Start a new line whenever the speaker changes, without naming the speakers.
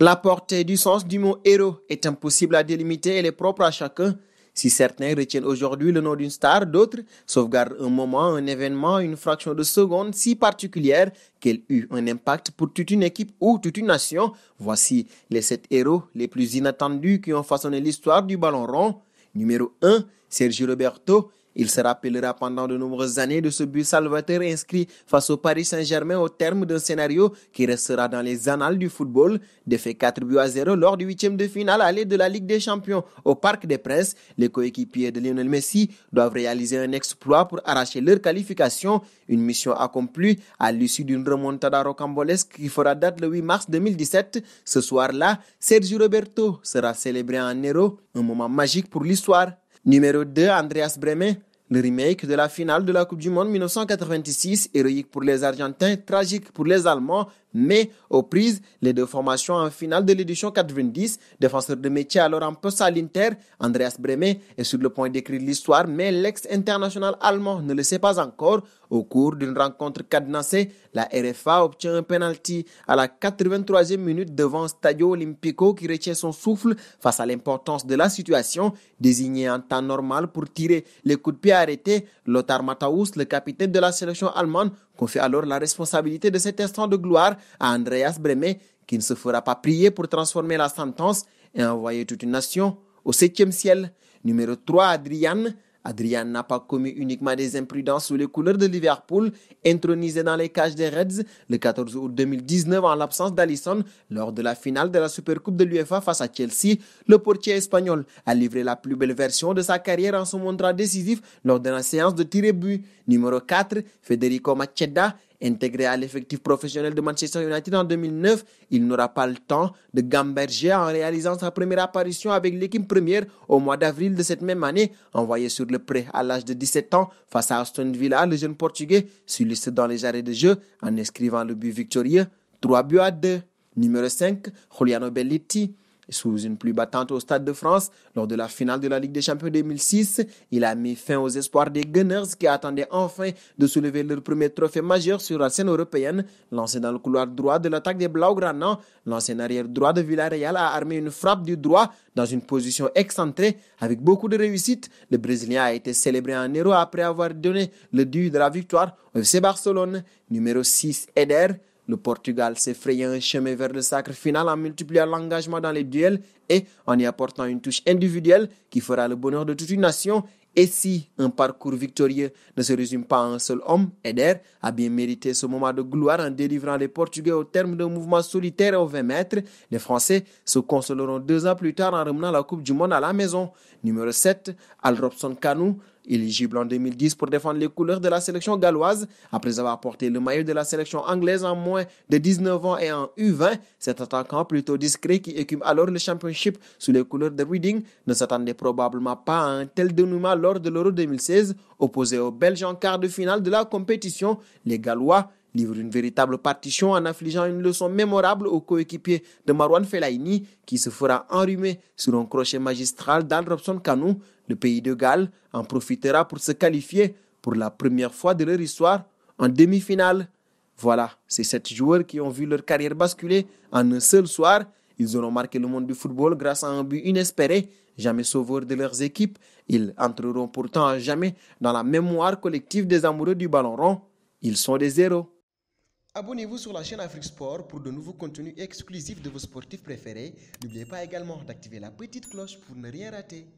La portée du sens du mot héros est impossible à délimiter, elle est propre à chacun. Si certains retiennent aujourd'hui le nom d'une star, d'autres sauvegardent un moment, un événement, une fraction de seconde si particulière qu'elle eut un impact pour toute une équipe ou toute une nation. Voici les sept héros les plus inattendus qui ont façonné l'histoire du ballon rond. Numéro 1, Sergio Roberto, il se rappellera pendant de nombreuses années de ce but salvateur inscrit face au Paris Saint-Germain au terme d'un scénario qui restera dans les annales du football. Défait 4 buts à 0 lors du huitième de finale aller de la Ligue des Champions au Parc des Princes, les coéquipiers de Lionel Messi doivent réaliser un exploit pour arracher leur qualification, une mission accomplie à l'issue d'une remontada rocambolesque qui fera date le 8 mars 2017. Ce soir-là, Sergio Roberto sera célébré en héros, un moment magique pour l'histoire. Numéro 2, Andreas Bremen le remake de la finale de la Coupe du Monde 1986, héroïque pour les Argentins, tragique pour les Allemands, mais aux prises, les deux formations en finale de l'édition 90, défenseur de métier alors en poste à l'Inter, Andreas Bremer est sur le point d'écrire l'histoire, mais l'ex-international allemand ne le sait pas encore. Au cours d'une rencontre cadenassée, la RFA obtient un penalty à la 83e minute devant Stadio Olimpico qui retient son souffle face à l'importance de la situation, désigné en temps normal pour tirer les coups de pied arrêté Lothar Matthäus, le capitaine de la sélection allemande, confie alors la responsabilité de cet instant de gloire à Andreas Bremer, qui ne se fera pas prier pour transformer la sentence et envoyer toute une nation au septième ciel. Numéro 3, Adrian, Adrian n'a pas commis uniquement des imprudences sous les couleurs de Liverpool, intronisé dans les cages des Reds le 14 août 2019 en l'absence d'Alisson lors de la finale de la Supercoupe de l'UEFA face à Chelsea. Le portier espagnol a livré la plus belle version de sa carrière en se montrant décisif lors de la séance de tir et but. Numéro 4, Federico Macheda Intégré à l'effectif professionnel de Manchester United en 2009, il n'aura pas le temps de gamberger en réalisant sa première apparition avec l'équipe première au mois d'avril de cette même année. Envoyé sur le prêt à l'âge de 17 ans face à Aston Villa, le jeune Portugais s'illustre dans les arrêts de jeu en inscrivant le but victorieux 3 buts à 2. Numéro 5, Juliano Belletti. Sous une pluie battante au Stade de France, lors de la finale de la Ligue des Champions 2006, il a mis fin aux espoirs des Gunners qui attendaient enfin de soulever leur premier trophée majeur sur la scène européenne. Lancé dans le couloir droit de l'attaque des Blaugrana, l'ancien arrière droit de Villarreal a armé une frappe du droit dans une position excentrée avec beaucoup de réussite. Le Brésilien a été célébré en héros après avoir donné le dû de la victoire au FC Barcelone. Numéro 6, Eder le Portugal s'effrayant un chemin vers le sacre final en multipliant l'engagement dans les duels et en y apportant une touche individuelle qui fera le bonheur de toute une nation. Et si un parcours victorieux ne se résume pas à un seul homme, Eder a bien mérité ce moment de gloire en délivrant les Portugais au terme d'un mouvement solitaire aux 20 mètres. Les Français se consoleront deux ans plus tard en ramenant la Coupe du Monde à la maison. Numéro 7, Al Robson Canou, Éligible en 2010 pour défendre les couleurs de la sélection galloise, après avoir porté le maillot de la sélection anglaise en moins de 19 ans et en U20, cet attaquant plutôt discret qui écume alors le championship sous les couleurs de Reading ne s'attendait probablement pas à un tel dénouement lors de l'Euro 2016, opposé aux Belges en quart de finale de la compétition. Les Gallois livre une véritable partition en infligeant une leçon mémorable au coéquipier de Marwan Fellaini qui se fera enrhumer sur un crochet magistral Robson canou Le pays de Galles en profitera pour se qualifier pour la première fois de leur histoire en demi-finale. Voilà, ces sept joueurs qui ont vu leur carrière basculer en un seul soir. Ils auront marqué le monde du football grâce à un but inespéré, jamais sauveur de leurs équipes. Ils entreront pourtant à jamais dans la mémoire collective des amoureux du ballon rond. Ils sont des héros. Abonnez-vous sur la chaîne Afrique Sport pour de nouveaux contenus exclusifs de vos sportifs préférés. N'oubliez pas également d'activer la petite cloche pour ne rien rater.